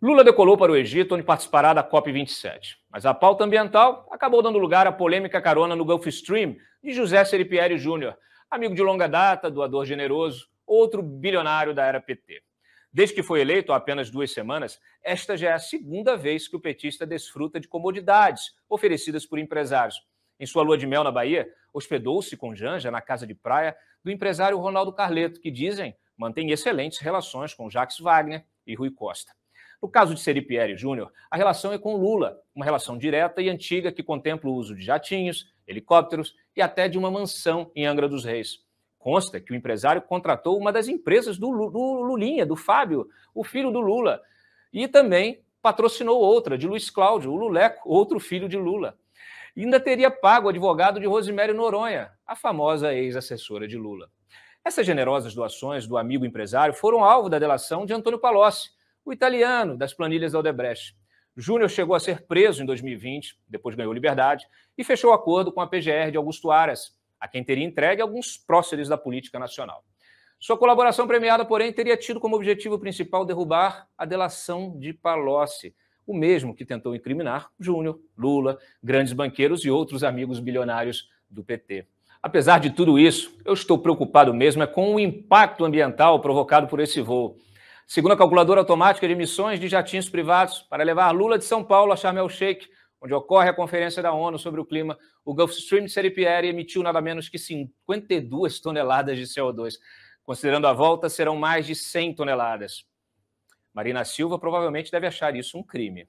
Lula decolou para o Egito, onde participará da COP27. Mas a pauta ambiental acabou dando lugar à polêmica carona no Gulf Stream de José Seripieri Júnior, amigo de longa data, doador generoso, outro bilionário da era PT. Desde que foi eleito há apenas duas semanas, esta já é a segunda vez que o petista desfruta de comodidades oferecidas por empresários. Em sua lua de mel na Bahia, hospedou-se com Janja na casa de praia do empresário Ronaldo Carleto, que dizem mantém excelentes relações com Jacques Wagner e Rui Costa. No caso de Seripieri Júnior, a relação é com Lula, uma relação direta e antiga que contempla o uso de jatinhos, helicópteros e até de uma mansão em Angra dos Reis. Consta que o empresário contratou uma das empresas do, do Lulinha, do Fábio, o filho do Lula, e também patrocinou outra, de Luiz Cláudio, o Luleco, outro filho de Lula. E ainda teria pago o advogado de Rosimério Noronha, a famosa ex-assessora de Lula. Essas generosas doações do amigo empresário foram alvo da delação de Antônio Palocci, o italiano das planilhas Aldebrecht. Júnior chegou a ser preso em 2020, depois ganhou liberdade e fechou acordo com a PGR de Augusto Aras, a quem teria entregue alguns próceres da política nacional. Sua colaboração premiada, porém, teria tido como objetivo principal derrubar a delação de Palocci, o mesmo que tentou incriminar Júnior, Lula, grandes banqueiros e outros amigos bilionários do PT. Apesar de tudo isso, eu estou preocupado mesmo é com o impacto ambiental provocado por esse voo. Segundo a calculadora automática de emissões de jatinhos privados para levar Lula de São Paulo a Sharm el-Sheikh, onde ocorre a conferência da ONU sobre o clima, o Gulfstream de Seripieri emitiu nada menos que 52 toneladas de CO2. Considerando a volta, serão mais de 100 toneladas. Marina Silva provavelmente deve achar isso um crime.